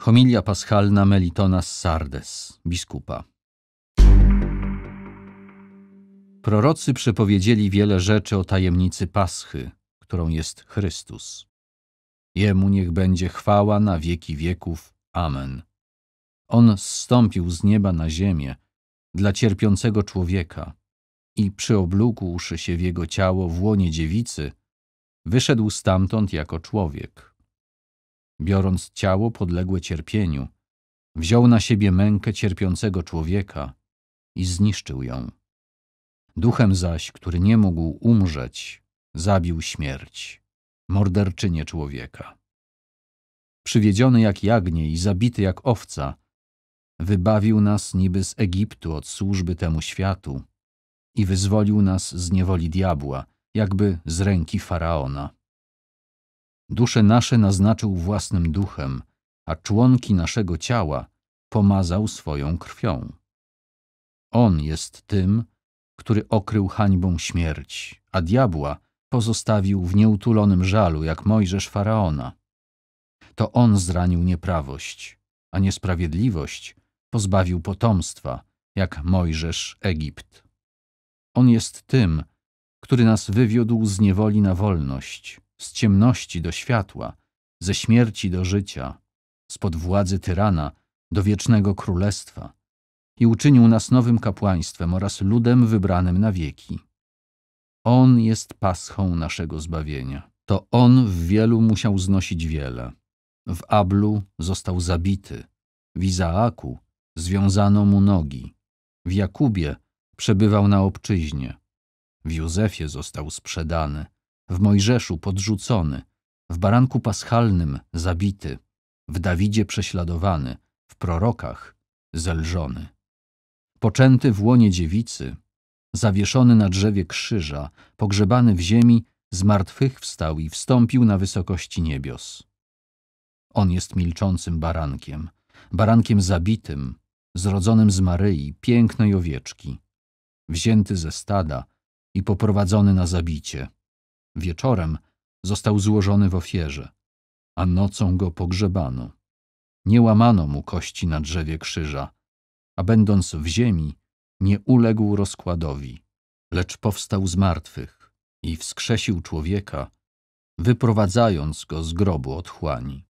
Homilia paschalna Melitona z Sardes, biskupa. Prorocy przepowiedzieli wiele rzeczy o tajemnicy Paschy, którą jest Chrystus. Jemu niech będzie chwała na wieki wieków. Amen. On zstąpił z nieba na ziemię dla cierpiącego człowieka i przyoblókłszy się w jego ciało w łonie dziewicy, wyszedł stamtąd jako człowiek biorąc ciało podległe cierpieniu, wziął na siebie mękę cierpiącego człowieka i zniszczył ją. Duchem zaś, który nie mógł umrzeć, zabił śmierć, morderczynię człowieka. Przywiedziony jak jagnię i zabity jak owca, wybawił nas niby z Egiptu od służby temu światu i wyzwolił nas z niewoli diabła, jakby z ręki Faraona. Dusze nasze naznaczył własnym duchem, a członki naszego ciała pomazał swoją krwią. On jest tym, który okrył hańbą śmierć, a diabła pozostawił w nieutulonym żalu, jak Mojżesz Faraona. To on zranił nieprawość, a niesprawiedliwość pozbawił potomstwa, jak Mojżesz Egipt. On jest tym, który nas wywiódł z niewoli na wolność, z ciemności do światła, ze śmierci do życia, spod władzy tyrana do wiecznego królestwa i uczynił nas nowym kapłaństwem oraz ludem wybranym na wieki. On jest paschą naszego zbawienia. To On w wielu musiał znosić wiele. W Ablu został zabity, w Izaaku związano mu nogi, w Jakubie przebywał na obczyźnie, w Józefie został sprzedany – w Mojżeszu podrzucony, w baranku paschalnym zabity, w Dawidzie prześladowany, w prorokach zelżony. Poczęty w łonie dziewicy, zawieszony na drzewie krzyża, pogrzebany w ziemi, z martwych wstał i wstąpił na wysokości niebios. On jest milczącym barankiem, barankiem zabitym, zrodzonym z Maryi, pięknej owieczki, wzięty ze stada i poprowadzony na zabicie – Wieczorem został złożony w ofierze, a nocą go pogrzebano. Nie łamano mu kości na drzewie krzyża, a będąc w ziemi, nie uległ rozkładowi, lecz powstał z martwych i wskrzesił człowieka, wyprowadzając go z grobu otchłani.